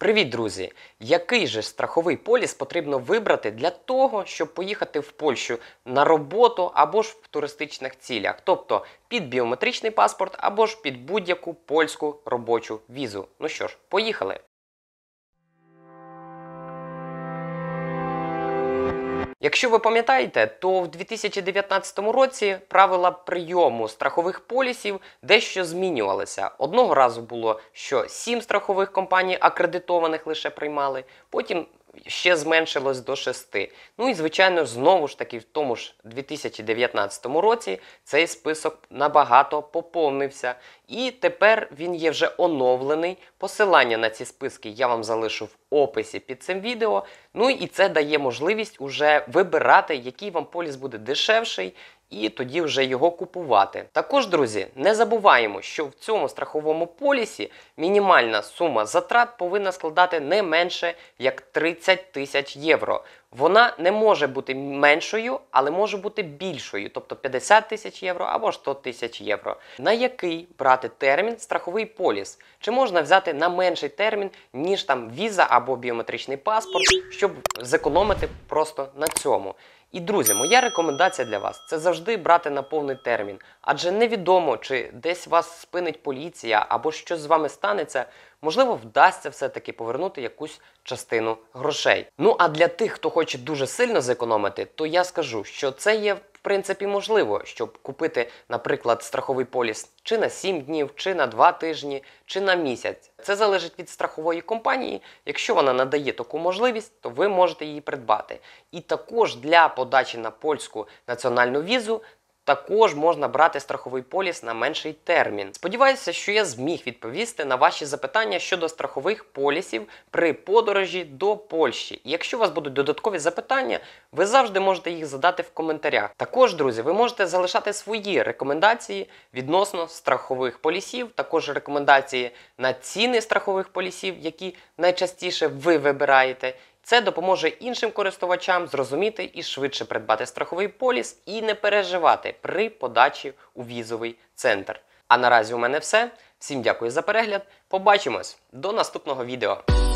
Привіт, друзі! Який же страховий поліс потрібно вибрати для того, щоб поїхати в Польщу на роботу або ж в туристичних цілях, тобто під біометричний паспорт або ж під будь-яку польську робочу візу? Ну що ж, поїхали! Якщо ви пам'ятаєте, то в 2019 році правила прийому страхових полісів дещо змінювалися. Одного разу було, що сім страхових компаній акредитованих лише приймали, потім ще зменшилось до 6. Ну і, звичайно, знову ж таки, в тому ж 2019 році цей список набагато поповнився. І тепер він є вже оновлений. Посилання на ці списки я вам залишу в описі під цим відео. Ну і це дає можливість уже вибирати, який вам поліс буде дешевший, і тоді вже його купувати. Також, друзі, не забуваємо, що в цьому страховому полісі мінімальна сума затрат повинна складати не менше як 30 тисяч євро. Вона не може бути меншою, але може бути більшою, тобто 50 тисяч євро або 100 тисяч євро. На який брати термін страховий поліс? Чи можна взяти на менший термін, ніж там віза або біометричний паспорт, щоб зекономити просто на цьому? І, друзі, моя рекомендація для вас це завжди брати на повний термін, адже невідомо, чи десь вас спинить поліція або щось з вами станеться, можливо, вдасться все-таки повернути якусь частину грошей. Ну а для тих, хто хоче дуже сильно зекономити, то я скажу, що це є в принципі можливо, щоб купити, наприклад, страховий поліс чи на 7 днів, чи на 2 тижні, чи на місяць. Це залежить від страхової компанії. Якщо вона надає таку можливість, то ви можете її придбати. І також для подачі на польську національну візу також можна брати страховий поліс на менший термін. Сподіваюся, що я зміг відповісти на ваші запитання щодо страхових полісів при подорожі до Польщі. якщо у вас будуть додаткові запитання, ви завжди можете їх задати в коментарях. Також, друзі, ви можете залишати свої рекомендації відносно страхових полісів, також рекомендації на ціни страхових полісів, які найчастіше ви вибираєте. Це допоможе іншим користувачам зрозуміти і швидше придбати страховий поліс і не переживати при подачі у візовий центр. А наразі у мене все. Всім дякую за перегляд. Побачимось до наступного відео.